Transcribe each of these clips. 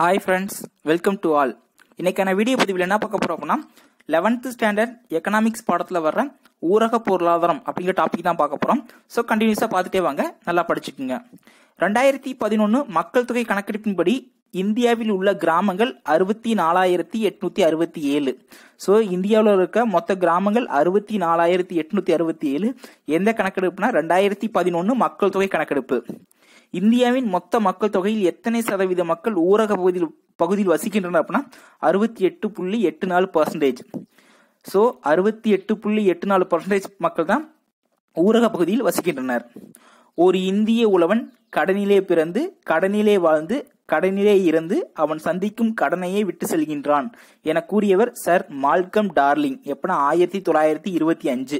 hi friends welcome to all இன்றைக்கான video பதிவில் என்ன பார்க்க போகிறோம் அப்படின்னா லெவன்த்து ஸ்டாண்டர்ட் எக்கனாமிக்ஸ் பாடத்தில் வர்ற ஊரக பொருளாதாரம் அப்படிங்கிற டாபிக் தான் பார்க்க போகிறோம் ஸோ கண்டினியூஸாக பார்த்துட்டே வாங்க நல்லா படிச்சுக்குங்க ரெண்டாயிரத்தி பதினொன்று மக்கள் தொகை கணக்கெடுப்பின்படி இந்தியாவில் உள்ள கிராமங்கள் அறுபத்தி நாலாயிரத்தி எட்நூற்றி அறுபத்தி ஏழு ஸோ இந்தியாவில் இருக்க மொத்த கிராமங்கள் அறுபத்தி நாலாயிரத்தி எட்நூற்றி அறுபத்தி ஏழு எந்த கணக்கெடுப்புனா ரெண்டாயிரத்தி பதினொன்று மக்கள் தொகை கணக்கெடுப்பு இந்தியாவின் மொத்த மக்கள் தொகையில் எத்தனை சதவீத மக்கள் ஊரக பகுதியில் பகுதியில் வசிக்கின்றனர் அப்படின்னா அறுபத்தி எட்டு புள்ளி எட்டு நாலு பர்சன்டேஜ் ஸோ அறுபத்தி எட்டு புள்ளி எட்டு நாலு பர்சன்டேஜ் மக்கள் தான் ஊரக பகுதியில் வசிக்கின்றனர் ஒரு இந்திய உழவன் கடனிலே பிறந்து கடனிலே வாழ்ந்து கடனிலே இருந்து அவன் சந்திக்கும் கடனையே விட்டு செல்கின்றான் என கூறியவர் சர் மால்கம் டார்லிங் எப்படின்னா ஆயிரத்தி தொள்ளாயிரத்தி இருபத்தி அஞ்சு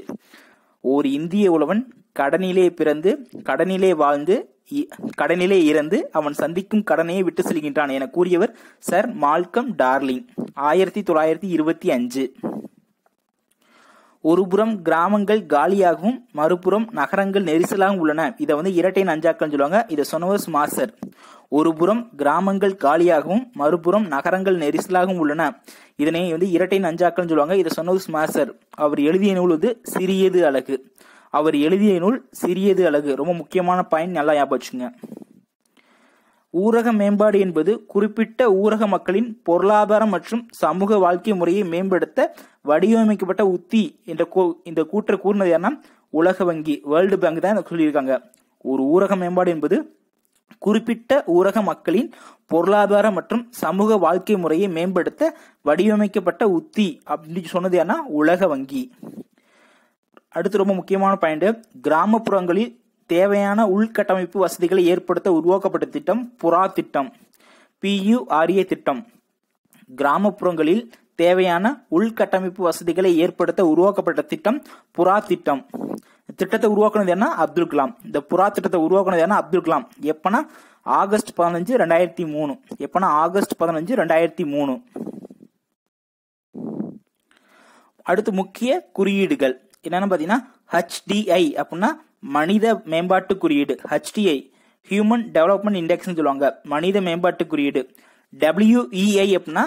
ஒரு இந்திய உழவன் கடனிலே பிறந்து கடனிலே வாழ்ந்து கடனிலே இறந்து அவன் சந்திக்கும் கடனையே விட்டு செல்கின்றான் என கூறியவர் சர் மால்கம் டார்லிங் ஆயிரத்தி தொள்ளாயிரத்தி இருபத்தி அஞ்சு ஒருபுறம் கிராமங்கள் காலியாகவும் மறுபுறம் நகரங்கள் நெரிசலாகவும் உள்ளன இதை வந்து இரட்டை நஞ்சாக்கள்னு சொல்லுவாங்க இதை சொன்னவர் மாசர் ஒருபுறம் கிராமங்கள் காலியாகவும் மறுபுறம் நகரங்கள் நெரிசலாகவும் உள்ளன இதனை வந்து இரட்டை நஞ்சாக்கள்னு சொல்லுவாங்க இதை சொன்னவர் ஸ்மாசர் அவர் எழுதிய நூல் வந்து சிறியது அழகு அவர் எழுதிய நூல் சிறியது அழகு ரொம்ப முக்கியமான பாயிண்ட் நல்லா ஞாபகம் ஊரக மேம்பாடு என்பது குறிப்பிட்ட ஊரக மக்களின் பொருளாதாரம் மற்றும் சமூக வாழ்க்கை முறையை மேம்படுத்த வடிவமைக்கப்பட்ட உத்தி என்ற இந்த கூற்றை கூறினது ஏன்னா உலக வங்கி வேர்ல்டு பேங்க் தான் சொல்லியிருக்காங்க ஒரு ஊரக மேம்பாடு என்பது குறிப்பிட்ட ஊரக மக்களின் பொருளாதார மற்றும் சமூக வாழ்க்கை முறையை மேம்படுத்த வடிவமைக்கப்பட்ட உத்தி அப்படின்னு சொன்னது ஏன்னா உலக வங்கி அடுத்து ரொம்ப முக்கியமான பாயிண்ட் கிராமப்புறங்களில் தேவையான உள்கட்டமைப்பு வசதிகளை ஏற்படுத்த உருவாக்கப்பட்ட திட்டம் புறா திட்டம் பியூஆர்ஏ e திட்டம் கிராமப்புறங்களில் தேவையான உள்கட்டமைப்பு வசதிகளை ஏற்படுத்த உருவாக்கப்பட்ட திட்டம் புறா திட்டம் திட்டத்தை உருவாக்குனது என்ன அப்துல் கலாம் இந்த புறா திட்டத்தை உருவாக்குனது என்ன அப்துல் கலாம் எப்பனா ஆகஸ்ட் பதினஞ்சு ரெண்டாயிரத்தி மூணு எப்பனா ஆகஸ்ட் பதினஞ்சு ரெண்டாயிரத்தி மூணு அடுத்து முக்கிய குறியீடுகள் என்னன்னு பார்த்தீங்கன்னா ஹச்டிஐ அப்படின்னா மனித மேம்பாட்டு குறியீடு ஹச்டிஐ ஹியூமன் டெவலப்மெண்ட் இண்டெக்ஸ்னு சொல்லுவாங்க மனித மேம்பாட்டு குறியீடு டபிள்யூஇஐ e அப்படின்னா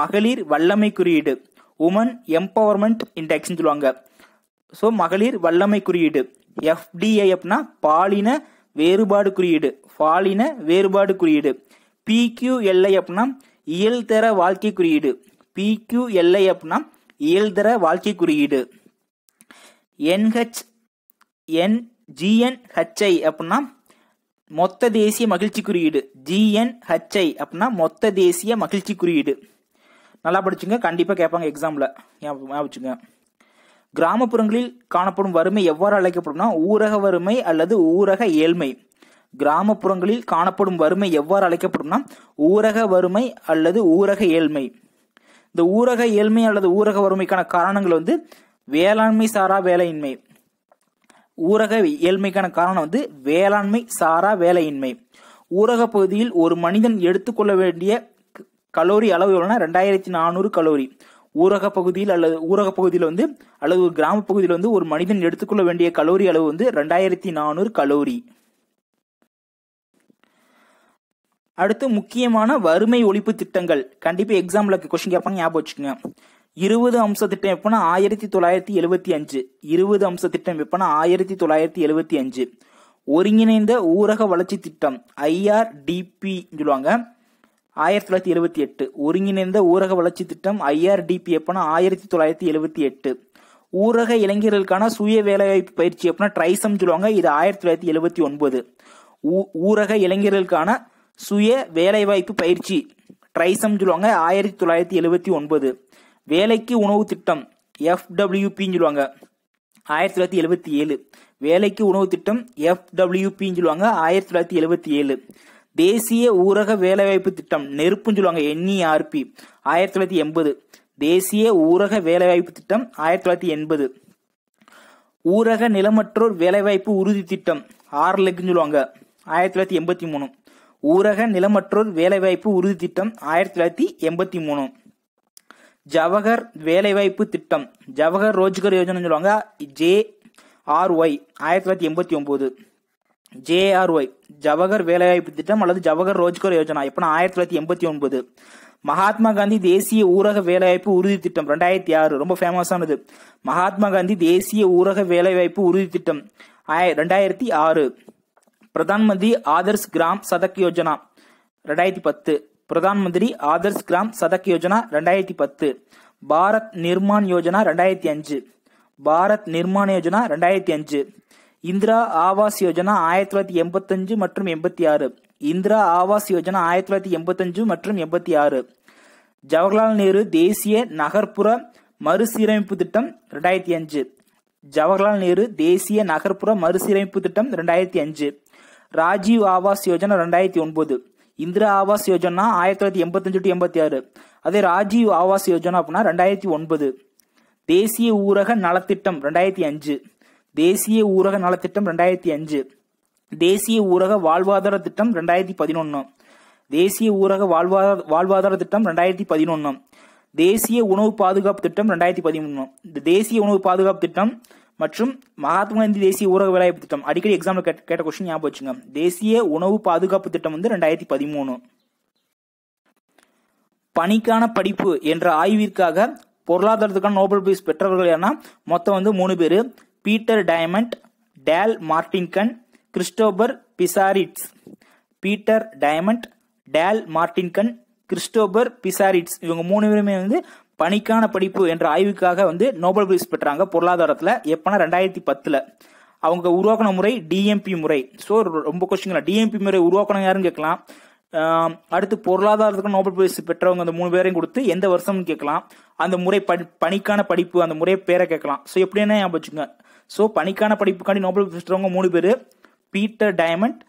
மகளிர் வல்லமை குறியீடு உமன் எம்பவர்மெண்ட் இண்டெக்ஸ்னு சொல்லுவாங்க ஸோ மகளிர் வல்லமை குறியீடு எஃப்டிஐ அப்படின்னா பாலின வேறுபாடு குறியீடு பாலின வேறுபாடு குறியீடு பிக்யூஎல்ஐ அப்படின்னா இயல்தர வாழ்க்கை குறியீடு பிக்யூஎல்ஐ அப்படின்னா இயல்தர வாழ்க்கை குறியீடு என்ஹெச் என் ஜிஎன் ஹச்ஐ அப்படின்னா மொத்த தேசிய மகிழ்ச்சி குறியீடு ஜிஎன் ஹச்ஐ அப்படின்னா மொத்த தேசிய மகிழ்ச்சி குறியீடு நல்லா படிச்சுங்க கண்டிப்பாக கேட்பாங்க எக்ஸாமில் வச்சுங்க கிராமப்புறங்களில் காணப்படும் வறுமை எவ்வாறு அழைக்கப்படும்னா ஊரக வறுமை அல்லது ஊரக ஏழ்மை கிராமப்புறங்களில் காணப்படும் வறுமை எவ்வாறு அழைக்கப்படும்னா ஊரக வறுமை அல்லது ஊரக ஏழ்மை இந்த ஊரக ஏழ்மை அல்லது ஊரக வறுமைக்கான காரணங்கள் வந்து வேளாண்மை சாரா வேலையின்மை ஊரக இயல்மைக்கான காரணம் வந்து வேளாண்மை சாரா வேலையின்மை ஊரக பகுதியில் ஒரு மனிதன் எடுத்துக்கொள்ள வேண்டிய கலோரி அளவு எவ்வளோனா ரெண்டாயிரத்தி நானூறு கலோரி ஊரக பகுதியில் அல்லது ஊரக பகுதியில் வந்து அல்லது ஒரு கிராம பகுதியில் வந்து ஒரு மனிதன் எடுத்துக்கொள்ள வேண்டிய கலோரி அளவு வந்து ரெண்டாயிரத்தி நானூறு கலோரி அடுத்து முக்கியமான வறுமை ஒழிப்பு திட்டங்கள் கண்டிப்பாக எக்ஸாம்பிளுக்கு கொஸ்டின் கேட்பாங்க ஞாபகம் வச்சுக்கோங்க இருபது அம்ச திட்டம் எப்போனா ஆயிரத்தி தொள்ளாயிரத்தி எழுபத்தி அஞ்சு இருபது அம்ச திட்டம் எப்போனா ஆயிரத்தி தொள்ளாயிரத்தி எழுபத்தி அஞ்சு ஒருங்கிணைந்த ஊரக வளர்ச்சி திட்டம் ஐஆர்டிபி சொல்லுவாங்க ஆயிரத்தி தொள்ளாயிரத்தி எழுபத்தி எட்டு ஒருங்கிணைந்த ஊரக வளர்ச்சி திட்டம் ஐஆர்டிபி எப்போனா ஆயிரத்தி தொள்ளாயிரத்தி எழுபத்தி எட்டு ஊரக இளைஞர்களுக்கான சுய வேலைவாய்ப்பு பயிற்சி எப்படின்னா ட்ரைசம் சொல்லுவாங்க இது ஆயிரத்தி தொள்ளாயிரத்தி எழுபத்தி ஒன்பது ஊரக இளைஞர்களுக்கான சுய வேலைவாய்ப்பு பயிற்சி ட்ரைசம் சொல்லுவாங்க ஆயிரத்தி தொள்ளாயிரத்தி எழுபத்தி ஒன்பது வேலைக்கு உணவு திட்டம் எஃப்டபிள்யூபின்னு சொல்லுவாங்க ஆயிரத்தி தொள்ளாயிரத்தி எழுபத்தி ஏழு வேலைக்கு உணவு திட்டம் எஃப்டபிள்யூபின்னு சொல்லுவாங்க ஆயிரத்தி தொள்ளாயிரத்தி எழுபத்தி ஏழு தேசிய ஊரக வேலைவாய்ப்பு திட்டம் நெருப்புன்னு சொல்லுவாங்க என்இஆர்பி e ஆயிரத்தி தொள்ளாயிரத்தி எண்பது தேசிய ஊரக வேலைவாய்ப்பு திட்டம் ஆயிரத்தி தொள்ளாயிரத்தி எண்பது ஊரக நிலமற்றோர் வேலைவாய்ப்பு உறுதி திட்டம் ஆறு லெக்குன்னு சொல்லுவாங்க ஆயிரத்தி தொள்ளாயிரத்தி எண்பத்தி மூணு ஊரக நிலமற்றோர் வேலைவாய்ப்பு உறுதி திட்டம் ஆயிரத்தி தொள்ளாயிரத்தி எண்பத்தி மூணு ஜவஹர் வேலைவாய்ப்பு திட்டம் ஜவஹர் ரோஜ்கர் யோஜனை சொல்லுவாங்க ஜே ஆர்ஒய் ஆயிரத்தி தொள்ளாயிரத்தி எண்பத்தி ஒன்பது ஜேஆர்ஒய் ஜவஹர் வேலைவாய்ப்பு திட்டம் அல்லது ஜவஹர் ரோஜ்கர் யோஜனா எப்போ ஆயிரத்தி தொள்ளாயிரத்தி எண்பத்தி ஒன்பது மகாத்மா காந்தி தேசிய ஊரக வேலைவாய்ப்பு உறுதி திட்டம் ரெண்டாயிரத்தி ஆறு ரொம்ப ஃபேமஸானது மகாத்மா காந்தி தேசிய ஊரக வேலைவாய்ப்பு உறுதி திட்டம் ரெண்டாயிரத்தி ஆறு பிரதான் மந்திரி ஆதர்ஸ் கிராம் சதக் யோஜனா ரெண்டாயிரத்தி பத்து பிரதான் மந்திரி ஆதர்ஸ் கிராம் சதக் யோஜனா ரெண்டாயிரத்தி பத்து பாரத் நிர்மான் யோஜனா ரெண்டாயிரத்தி அஞ்சு பாரத் நிர்மான் யோஜனா ரெண்டாயிரத்தி அஞ்சு இந்திரா ஆவாஸ் யோஜனா ஆயிரத்தி தொள்ளாயிரத்தி எண்பத்தஞ்சு மற்றும் எண்பத்தி ஆறு இந்திரா ஆவாஸ் யோஜனா ஆயிரத்தி தொள்ளாயிரத்தி எண்பத்தஞ்சு மற்றும் எண்பத்தி ஆறு ஜவஹர்லால் நேரு தேசிய நகர்ப்புற மறுசீரமைப்பு திட்டம் ரெண்டாயிரத்தி அஞ்சு ஜவஹர்லால் நேரு தேசிய நகர்ப்புற மறுசீரமைப்பு திட்டம் ரெண்டாயிரத்தி அஞ்சு ராஜீவ் ஆவாஸ் யோஜனா ரெண்டாயிரத்தி ஒன்பது இந்திரா ஆவாஸ் யோஜனா ஆயிரத்தி தொள்ளாயிரத்தி எண்பத்தஞ்சு டு எண்பத்தி ஆறு அதே ராஜீவ் ஆவாஸ் யோஜனா அப்படின்னா ரெண்டாயிரத்தி ஒன்பது தேசிய ஊரக நலத்திட்டம் ரெண்டாயிரத்தி அஞ்சு தேசிய ஊரக நலத்திட்டம் ரெண்டாயிரத்தி அஞ்சு தேசிய ஊரக வாழ்வாதார திட்டம் ரெண்டாயிரத்தி பதினொன்று தேசிய ஊரக வாழ்வாதார வாழ்வாதார திட்டம் ரெண்டாயிரத்தி பதினொன்று தேசிய உணவு பாதுகாப்பு திட்டம் ரெண்டாயிரத்தி பதிமூணு இந்த தேசிய உணவு பாதுகாப்பு திட்டம் மற்றும் மகாத்மா காந்தி தேசிய ஊரக வேலைவாய்ப்பு திட்டம் அடிக்கடி எக்ஸாமில் கேட்ட கொஸ்டின் ஞாபகம் வச்சுங்க தேசிய உணவு பாதுகாப்பு திட்டம் வந்து ரெண்டாயிரத்தி பதிமூணு பணிக்கான படிப்பு என்ற ஆய்விற்காக பொருளாதாரத்துக்கான நோபல் பிரைஸ் பெற்றவர்கள் ஏன்னா மொத்தம் வந்து மூணு பேர் Peter Diamond Dale Mortensen Christopher Pissarides Peter Diamond Dale Mortensen Christopher Pissarides இவங்க மூணு பேருமே வந்து பணிக்கான படிப்பு என்ற ஆய்வுக்காக வந்து நோபல் பிரைஸ் பெற்றாங்க பொருளாதாரத்தில் எப்பனா ரெண்டாயிரத்தி பத்தில் அவங்க உருவாக்கின முறை டிஎம்பி முறை ஸோ ரொம்ப கொஸ்டின் டிஎம்பி முறை உருவாக்கணும் யாருன்னு கேட்கலாம் அடுத்து பொருளாதாரத்துக்கு நோபல் பிரைஸ் பெற்றவங்க அந்த மூணு பேரையும் கொடுத்து எந்த வருஷம்னு கேட்கலாம் அந்த முறை பணிக்கான படிப்பு அந்த முறை பேரை கேட்கலாம் ஸோ எப்படின்னா ஞாபகம் வச்சுங்க ஸோ பணிக்கான படிப்புக்காண்டி நோபல் பிரைஸ் பெற்றவங்க மூணு பேர் Peter Diamond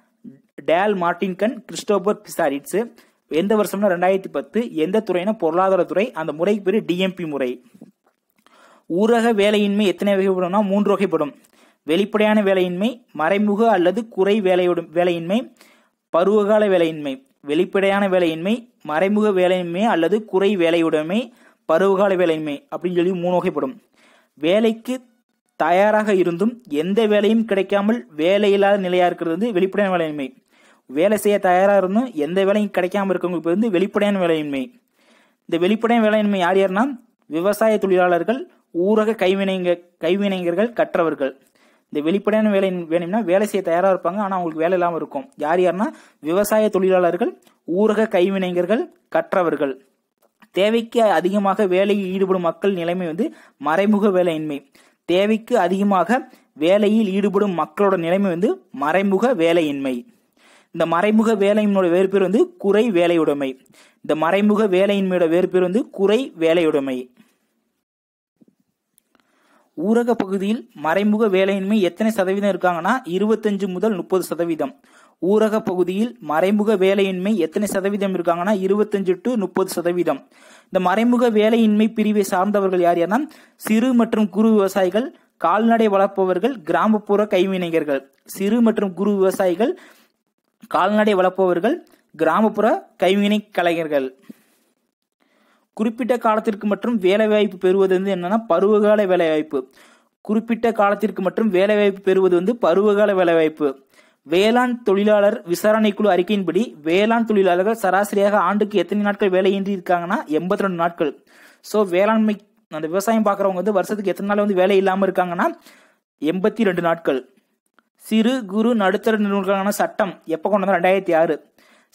Dale Mortensen Christopher Pissarides எந்த வருஷம்னா ரெண்டாயிரத்தி பத்து எந்த துறைனா பொருளாதாரத்துறை அந்த முறைக்கு பேர் டிஎம்பி முறை ஊரக வேலையின்மை எத்தனை வகைப்படும்னா மூன்று வகைப்படும் வெளிப்படையான வேலையின்மை மறைமுக அல்லது குறை வேலையுடன் வேலையின்மை பருவகால வேலையின்மை வெளிப்படையான வேலையின்மை மறைமுக வேலையின்மை அல்லது குறை வேலையுடைமை பருவகால வேலையின்மை அப்படின்னு சொல்லி மூணு வகைப்படும் வேலைக்கு தயாராக இருந்தும் எந்த வேலையும் கிடைக்காமல் வேலையில்லாத நிலையா நிலையாக இருக்கிறது வந்து வெளிப்படையான வேலையின்மை வேலை செய்ய தயாராக இருந்தும் எந்த வேலையும் கிடைக்காம இருக்கவங்களுக்கு வந்து வெளிப்படையான வேலையின்மை இந்த வெளிப்படையான வேலையின்மை யார் யாருன்னா விவசாய தொழிலாளர்கள் ஊரக கைவினைங்க கைவினைஞர்கள் கற்றவர்கள் இந்த வெளிப்படையான வேலை வேணும்னா வேலை செய்ய தயாராக இருப்பாங்க ஆனால் அவங்களுக்கு வேலை இல்லாமல் இருக்கும் யார் யாருன்னா விவசாய தொழிலாளர்கள் ஊரக கைவினைஞர்கள் கற்றவர்கள் தேவைக்கு அதிகமாக வேலையில் ஈடுபடும் மக்கள் நிலைமை வந்து மறைமுக வேலையின்மை தேவைக்கு அதிகமாக வேலையில் ஈடுபடும் மக்களோட நிலைமை வந்து மறைமுக வேலையின்மை இந்த மறைமுக வேலையினோட வேறு பேர் வந்து குறை வேலையுடைமை இந்த மறைமுக வேலையின்மையோட வேறு பேர் வந்து குறை வேலையுடைமை ஊரக பகுதியில் மறைமுக வேலையின்மை எத்தனை சதவீதம் இருக்காங்கன்னா இருபத்தஞ்சு முதல் முப்பது சதவீதம் ஊரக பகுதியில் மறைமுக வேலையின்மை எத்தனை சதவீதம் இருக்காங்கன்னா இருபத்தஞ்சு டு முப்பது சதவீதம் இந்த மறைமுக வேலையின்மை பிரிவை சார்ந்தவர்கள் யார் யார்னா சிறு மற்றும் குறு விவசாயிகள் கால்நடை வளர்ப்பவர்கள் கிராமப்புற கைவினைஞர்கள் சிறு மற்றும் குறு விவசாயிகள் கால்நடை வளர்ப்பவர்கள் கிராமப்புற கைவினை கலைஞர்கள் குறிப்பிட்ட காலத்திற்கு மற்றும் வேலைவாய்ப்பு பெறுவது வந்து என்னன்னா பருவகால வேலைவாய்ப்பு குறிப்பிட்ட காலத்திற்கு மற்றும் வேலைவாய்ப்பு பெறுவது வந்து பருவகால வேலைவாய்ப்பு வேளாண் தொழிலாளர் விசாரணை குழு அறிக்கையின்படி வேளாண் தொழிலாளர்கள் சராசரியாக ஆண்டுக்கு எத்தனை நாட்கள் வேலையின்றி இருக்காங்கன்னா எண்பத்தி ரெண்டு நாட்கள் ஸோ வேளாண்மை அந்த விவசாயம் பார்க்குறவங்க வந்து வருஷத்துக்கு எத்தனை நாள் வந்து வேலை இல்லாமல் இருக்காங்கன்னா எண்பத்தி ரெண்டு நாட்கள் சிறு குறு நடுத்தர நிறுவனங்களுக்கான சட்டம் எப்போ கொண்டு வந்தாங்க ரெண்டாயிரத்தி ஆறு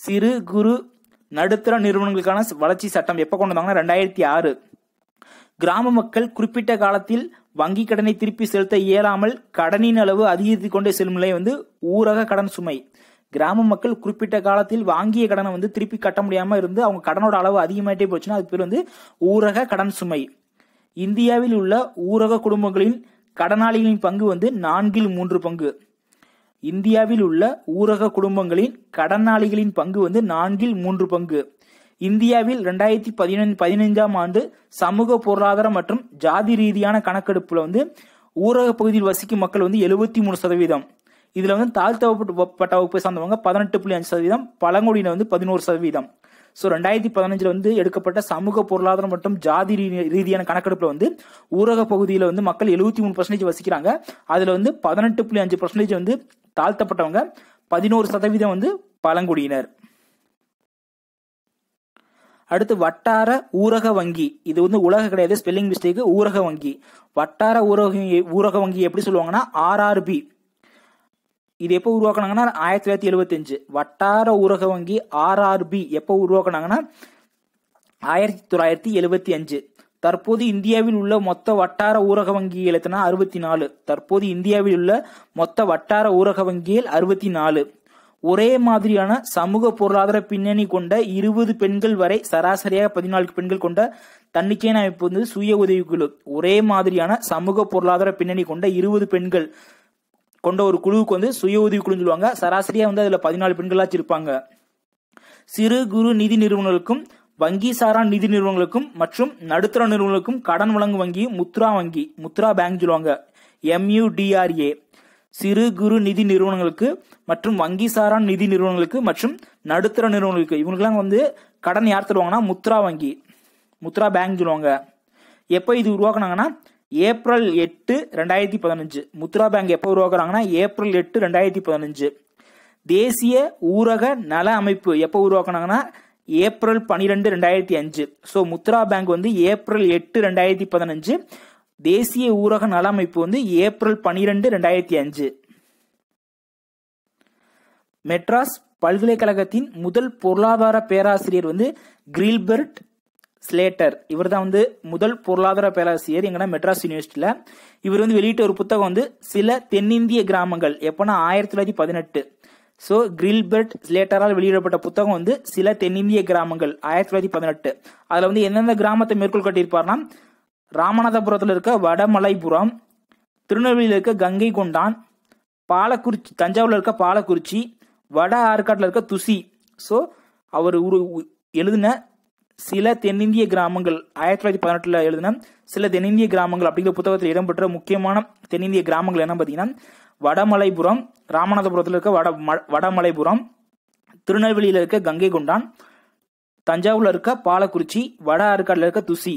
சிறு குறு நடுத்தர நிறுவனங்களுக்கான வளர்ச்சி சட்டம் எப்போ கொண்டு வந்தாங்கன்னா ரெண்டாயிரத்தி ஆறு கிராம மக்கள் குறிப்பிட்ட காலத்தில் வங்கி கடனை திருப்பி செலுத்த இயலாமல் கடனின் அளவு அதிகரித்து கொண்டே செல்லும் நிலை வந்து ஊரக கடன் சுமை கிராம மக்கள் குறிப்பிட்ட காலத்தில் வாங்கிய கடனை வந்து திருப்பி கட்ட முடியாமல் இருந்து அவங்க கடனோட அளவு அதிகமாகிட்டே போச்சுன்னா அது பேர் வந்து ஊரக கடன் சுமை இந்தியாவில் உள்ள ஊரக குடும்பங்களின் கடனாளிகளின் பங்கு வந்து நான்கில் மூன்று பங்கு இந்தியாவில் உள்ள ஊரக குடும்பங்களின் கடனாளிகளின் பங்கு வந்து நான்கில் மூன்று பங்கு இந்தியாவில் ரெண்டாயிரத்தி பதினொன்று பதினைஞ்சாம் ஆண்டு சமூக பொருளாதார மற்றும் ஜாதி ரீதியான கணக்கெடுப்பில் வந்து ஊரக பகுதியில் வசிக்கும் மக்கள் வந்து எழுபத்தி மூணு சதவீதம் இதில் வந்து தாழ்த்தப்பட்ட வகுப்பை சார்ந்தவங்க பதினெட்டு புள்ளி அஞ்சு சதவீதம் பழங்குடியினர் வந்து பதினோரு சதவீதம் ஸோ ரெண்டாயிரத்தி பதினஞ்சில் வந்து எடுக்கப்பட்ட சமூக பொருளாதாரம் மற்றும் ஜாதி ரீதியான கணக்கெடுப்பில் வந்து ஊரக பகுதியில் வந்து மக்கள் எழுபத்தி மூணு பர்சன்டேஜ் வசிக்கிறாங்க அதில் வந்து பதினெட்டு புள்ளி அஞ்சு பர்சன்டேஜ் வந்து தாழ்த்தப்பட்டவங்க பதினோரு சதவீதம் வந்து பழங்குடியினர் அடுத்து வட்டார ஊரக வங்கி இது வந்து உலக கிடையாது ஸ்பெல்லிங் மிஸ்டேக் ஊரக வங்கி வட்டார ஊரக ஊரக வங்கி எப்படி சொல்லுவாங்கன்னா ஆர்ஆர்பி இது எப்போ உருவாக்குனாங்கன்னா ஆயிரத்தி தொள்ளாயிரத்தி எழுபத்தஞ்சு வட்டார ஊரக வங்கி ஆர்ஆர்பி எப்போ உருவாக்குனாங்கன்னா ஆயிரத்தி தொள்ளாயிரத்தி எழுபத்தி அஞ்சு தற்போது இந்தியாவில் உள்ள மொத்த வட்டார ஊரக வங்கி எத்தனா அறுபத்தி நாலு தற்போது இந்தியாவில் உள்ள மொத்த வட்டார ஊரக வங்கியில் அறுபத்தி நாலு ஒரே மாதிரியான சமூக பொருளாதார பின்னணி கொண்ட இருபது பெண்கள் வரை சராசரியாக பதினாலு பெண்கள் கொண்ட தன்னிச்சையான அமைப்பு வந்து சுய உதவிக்குழு ஒரே மாதிரியான சமூக பொருளாதார பின்னணி கொண்ட இருபது பெண்கள் கொண்ட ஒரு குழுவுக்கு வந்து சுய உதவி குழுன்னு சொல்லுவாங்க சராசரியாக வந்து அதில் பதினாலு பெண்களாச்சும் இருப்பாங்க சிறு குறு நிதி நிறுவனங்களுக்கும் வங்கி சாரா நிதி நிறுவனங்களுக்கும் மற்றும் நடுத்தர நிறுவனங்களுக்கும் கடன் வழங்கும் வங்கி முத்ரா வங்கி முத்ரா பேங்க் சொல்லுவாங்க எம்யூடிஆர்ஏ சிறு குறு நிதி நிறுவனங்களுக்கு மற்றும் வங்கி சாரா நிதி நிறுவனங்களுக்கு மற்றும் நடுத்தர நிறுவனங்களுக்கு இவங்களுக்குலாம் வந்து கடன் யார் தருவாங்கன்னா முத்ரா வங்கி முத்ரா பேங்க் சொல்லுவாங்க எப்போ இது உருவாக்குனாங்கன்னா ஏப்ரல் எட்டு ரெண்டாயிரத்தி பதினஞ்சு முத்ரா பேங்க் எப்போ உருவாக்குறாங்கன்னா ஏப்ரல் எட்டு ரெண்டாயிரத்தி பதினஞ்சு தேசிய ஊரக நல அமைப்பு எப்போ உருவாக்குனாங்கன்னா ஏப்ரல் பனிரெண்டு ரெண்டாயிரத்தி அஞ்சு ஸோ முத்ரா பேங்க் வந்து ஏப்ரல் எட்டு ரெண்டாயிரத்தி பதினஞ்சு தேசிய ஊரக நல அமைப்பு வந்து ஏப்ரல் பனிரெண்டு ரெண்டாயிரத்தி அஞ்சு மெட்ராஸ் பல்கலைக்கழகத்தின் முதல் பொருளாதார பேராசிரியர் வந்து கிரில்பர்ட் ஸ்லேட்டர் இவர் தான் வந்து முதல் பொருளாதார பேராசிரியர் எங்கன்னா மெட்ராஸ் யூனிவர்சிட்டியில இவர் வந்து வெளியிட்ட ஒரு புத்தகம் வந்து சில தென்னிந்திய கிராமங்கள் எப்போனா ஆயிரத்தி தொள்ளாயிரத்தி பதினெட்டு ஸோ கிரில்பர்ட் ஸ்லேட்டரால் வெளியிடப்பட்ட புத்தகம் வந்து சில தென்னிந்திய கிராமங்கள் ஆயிரத்தி தொள்ளாயிரத்தி பதினெட்டு அதில் வந்து எந்தெந்த கிராமத்தை மேற்கோள் கட்டியிருப்பார்னா ராமநாதபுரத்தில் இருக்க வடமலைபுரம் திருநெல்வேலியில் இருக்க கங்கை கொண்டான் பாலக்குறிச்சி தஞ்சாவூரில் இருக்க பாலக்குறிச்சி வட ஆற்காட்டில் இருக்க துசி ஸோ அவர் உரு எழுதின சில தென்னிந்திய கிராமங்கள் ஆயிரத்தி தொள்ளாயிரத்தி பதினெட்டில் எழுதின சில தென்னிந்திய கிராமங்கள் அப்படிங்கிற புத்தகத்தில் இடம்பெற்ற முக்கியமான தென்னிந்திய கிராமங்கள் என்ன பார்த்தீங்கன்னா வடமலைபுரம் ராமநாதபுரத்தில் இருக்க வட வடமலைபுரம் திருநெல்வேலியில் இருக்க கங்கை கொண்டான் தஞ்சாவூரில் இருக்க பாலக்குறிச்சி வட ஆற்காடில் இருக்க துசி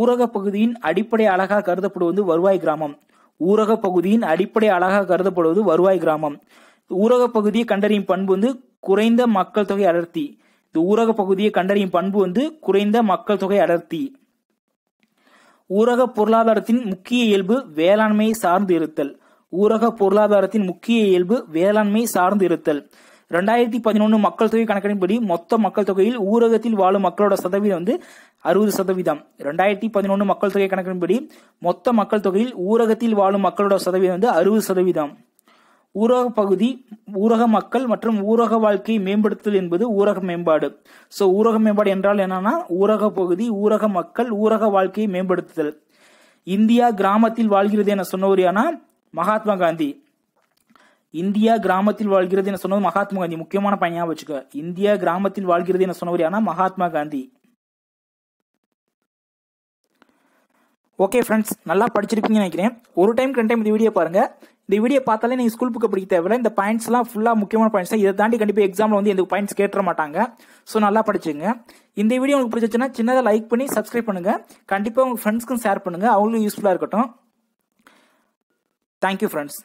ஊரக பகுதியின் அடிப்படை அழகாக கருதப்படுவது வருவாய் கிராமம் ஊரக பகுதியின் அடிப்படை அழகாக கருதப்படுவது வருவாய் கிராமம் ஊரக பகுதியை கண்டறியும் பண்பு வந்து குறைந்த மக்கள் தொகை அடர்த்தி ஊரக பகுதியை கண்டறியும் பண்பு வந்து குறைந்த மக்கள் தொகை அடர்த்தி ஊரக பொருளாதாரத்தின் முக்கிய இயல்பு வேளாண்மை சார்ந்து இருத்தல் ஊரக பொருளாதாரத்தின் முக்கிய இயல்பு வேளாண்மை சார்ந்து இருத்தல் ரெண்டாயிரத்தி பதினொன்று மக்கள் தொகை கணக்கின்படி மொத்த மக்கள் தொகையில் ஊரகத்தில் வாழும் மக்களோட சதவீதம் வந்து அறுபது சதவீதம் ரெண்டாயிரத்தி பதினொன்று மக்கள் தொகை கணக்கின்படி மொத்த மக்கள் தொகையில் ஊரகத்தில் வாழும் மக்களோட சதவீதம் வந்து அறுபது சதவீதம் ஊரக பகுதி ஊரக மக்கள் மற்றும் ஊரக வாழ்க்கையை மேம்படுத்துதல் என்பது ஊரக மேம்பாடு ஸோ ஊரக மேம்பாடு என்றால் என்னன்னா ஊரக பகுதி ஊரக மக்கள் ஊரக வாழ்க்கையை மேம்படுத்துதல் இந்தியா கிராமத்தில் வாழ்கிறது என சொன்னவர் யானா மகாத்மா காந்தி இந்தியா கிராமத்தில் வாழ்கிறது என சொன்னது மகாத்மா காந்தி முக்கியமான பையன் வச்சுக்க இந்தியா கிராமத்தில் வாழ்கிறது என சொன்னவர் யானா மகாத்மா காந்தி ஓகே ஃப்ரெண்ட்ஸ் நல்லா படிச்சிருப்பீங்கன்னு நினைக்கிறேன் ஒரு டைம் ரெண்டு டைம் இந்த வீடியோ பாருங்க இந்த வீடியோ பார்த்தாலே நீங்கள் ஸ்கூல் புக்கை படிக்க தேவையில்ல இந்த பாயிண்ட்ஸ்லாம் ஃபுல்லாக முக்கியமான பாயிண்ட்ஸ் இதை தாண்டி கண்டிப்பாக எக்ஸாம் வந்து இந்த பாயிண்ட்ஸ் கேட்டுற மாட்டாங்க ஸோ நல்லா படிச்சுங்க இந்த வீடியோ உங்களுக்கு பிடிச்சிச்சுன்னா சின்னதாக லைக் பண்ணி சப்ஸ்கிரைப் பண்ணுங்கள் கண்டிப்பாக உங்க ஃப்ரெண்ட்ஸ்க்கும் ஷேர் பண்ணுங்கள் அவங்களுக்கும் யூஸ்ஃபுல்லாக இருக்கட்டும் தேங்க்யூ ஃப்ரெண்ட்ஸ்